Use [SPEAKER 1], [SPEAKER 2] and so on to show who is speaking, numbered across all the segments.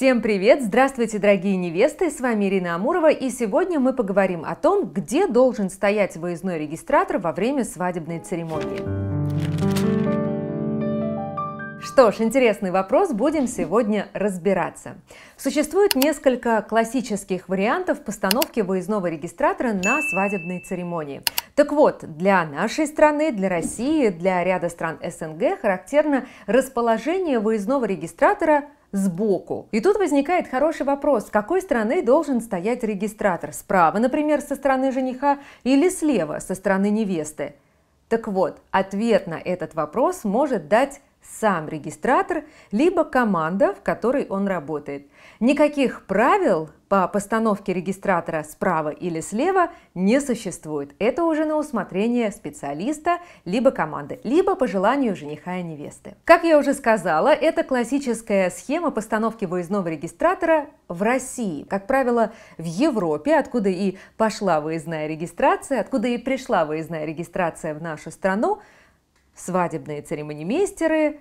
[SPEAKER 1] Всем привет! Здравствуйте, дорогие невесты! С вами Ирина Амурова, и сегодня мы поговорим о том, где должен стоять выездной регистратор во время свадебной церемонии. Что ж, интересный вопрос, будем сегодня разбираться. Существует несколько классических вариантов постановки выездного регистратора на свадебной церемонии. Так вот, для нашей страны, для России, для ряда стран СНГ характерно расположение выездного регистратора – сбоку. И тут возникает хороший вопрос, с какой стороны должен стоять регистратор? Справа, например, со стороны жениха или слева, со стороны невесты? Так вот, ответ на этот вопрос может дать сам регистратор, либо команда, в которой он работает. Никаких правил по постановке регистратора справа или слева не существует. Это уже на усмотрение специалиста, либо команды, либо по желанию жениха и невесты. Как я уже сказала, это классическая схема постановки выездного регистратора в России. Как правило, в Европе, откуда и пошла выездная регистрация, откуда и пришла выездная регистрация в нашу страну, свадебные церемонимейстеры,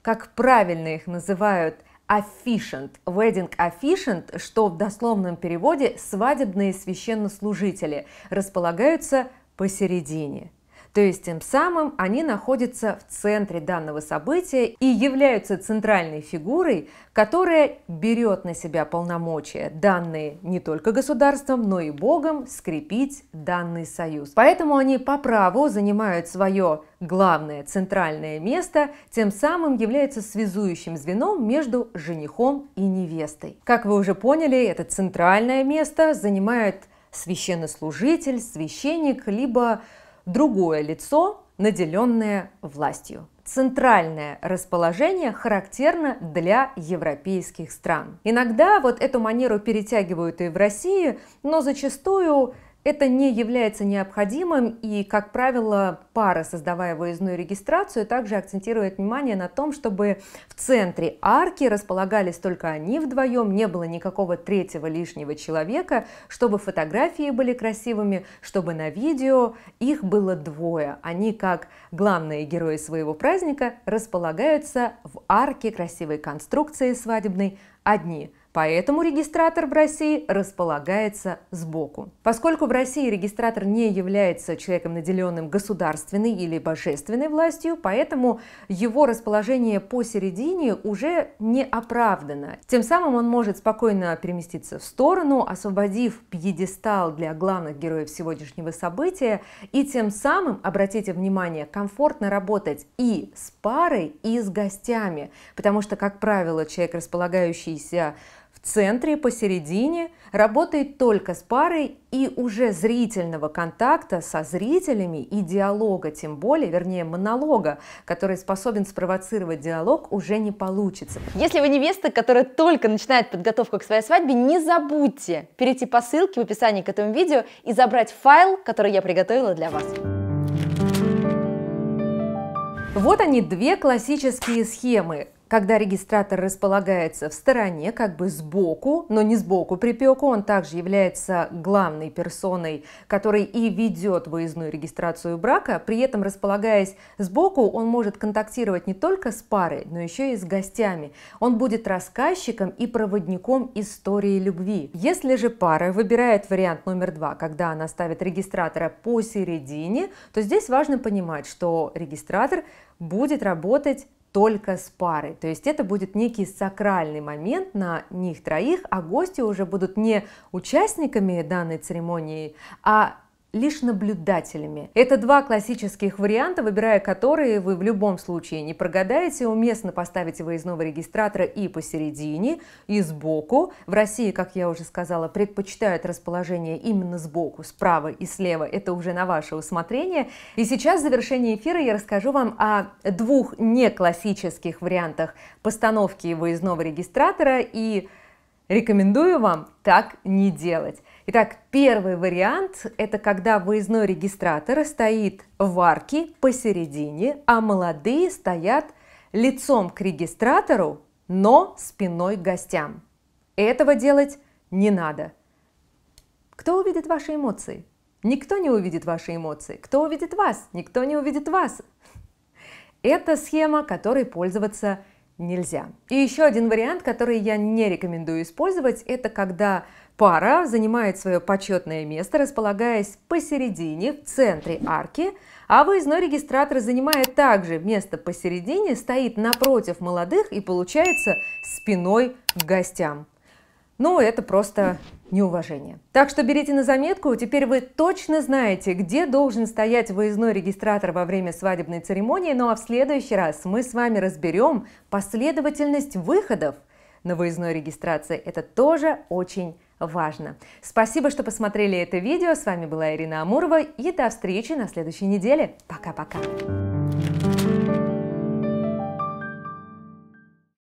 [SPEAKER 1] как правильно их называют – officiant, wedding officiant, что в дословном переводе «свадебные священнослужители», располагаются посередине. То есть тем самым они находятся в центре данного события и являются центральной фигурой, которая берет на себя полномочия, данные не только государством, но и Богом скрепить данный союз. Поэтому они по праву занимают свое главное центральное место, тем самым являются связующим звеном между женихом и невестой. Как вы уже поняли, это центральное место занимает священнослужитель, священник, либо другое лицо, наделенное властью. Центральное расположение характерно для европейских стран. Иногда вот эту манеру перетягивают и в России, но зачастую это не является необходимым, и, как правило, пара, создавая выездную регистрацию, также акцентирует внимание на том, чтобы в центре арки располагались только они вдвоем, не было никакого третьего лишнего человека, чтобы фотографии были красивыми, чтобы на видео их было двое. Они, как главные герои своего праздника, располагаются в арке красивой конструкции свадебной одни – Поэтому регистратор в России располагается сбоку. Поскольку в России регистратор не является человеком, наделенным государственной или божественной властью, поэтому его расположение посередине уже не оправдано. Тем самым он может спокойно переместиться в сторону, освободив пьедестал для главных героев сегодняшнего события, и тем самым, обратите внимание, комфортно работать и с парой, и с гостями, потому что, как правило, человек, располагающийся в центре, посередине работает только с парой и уже зрительного контакта со зрителями и диалога, тем более, вернее, монолога, который способен спровоцировать диалог, уже не получится. Если вы невеста, которая только начинает подготовку к своей свадьбе, не забудьте перейти по ссылке в описании к этому видео и забрать файл, который я приготовила для вас. Вот они, две классические схемы. Когда регистратор располагается в стороне, как бы сбоку, но не сбоку припеку, он также является главной персоной, который и ведет выездную регистрацию брака. При этом, располагаясь сбоку, он может контактировать не только с парой, но еще и с гостями. Он будет рассказчиком и проводником истории любви. Если же пара выбирает вариант номер два, когда она ставит регистратора посередине, то здесь важно понимать, что регистратор будет работать только с парой. То есть это будет некий сакральный момент на них троих, а гости уже будут не участниками данной церемонии, а лишь наблюдателями. Это два классических варианта, выбирая которые вы в любом случае не прогадаете. Уместно поставите выездного регистратора и посередине, и сбоку. В России, как я уже сказала, предпочитают расположение именно сбоку, справа и слева. Это уже на ваше усмотрение. И сейчас в завершении эфира я расскажу вам о двух неклассических вариантах постановки выездного регистратора и регистратора Рекомендую вам так не делать. Итак, первый вариант – это когда выездной регистратор стоит в арке посередине, а молодые стоят лицом к регистратору, но спиной к гостям. Этого делать не надо. Кто увидит ваши эмоции? Никто не увидит ваши эмоции. Кто увидит вас? Никто не увидит вас. Это схема, которой пользоваться нельзя. И еще один вариант, который я не рекомендую использовать, это когда пара занимает свое почетное место, располагаясь посередине, в центре арки, а выездной регистратор занимает также место посередине, стоит напротив молодых и получается спиной к гостям. Ну, это просто неуважение. Так что берите на заметку, теперь вы точно знаете, где должен стоять выездной регистратор во время свадебной церемонии, ну а в следующий раз мы с вами разберем последовательность выходов на выездной регистрации. Это тоже очень важно. Спасибо, что посмотрели это видео. С вами была Ирина Амурова и до встречи на следующей неделе. Пока-пока.